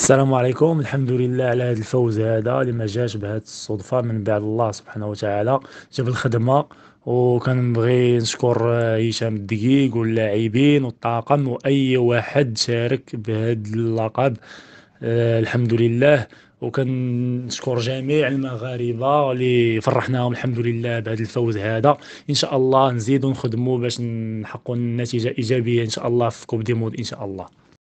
السلام عليكم الحمد لله على هذا الفوز هذا اللي ما جاش بهذه الصدفه من بعد الله سبحانه وتعالى جاب الخدمه وكنبغي نشكر هشام الدقيق واللاعبين والطاقم واي واحد شارك بهذا اللقب أه الحمد لله وكنشكر جميع المغاربه اللي فرحناهم الحمد لله بهذا الفوز هذا ان شاء الله نزيدو نخدموا باش نحققوا النتيجه ايجابيه ان شاء الله في كوب دي مود ان شاء الله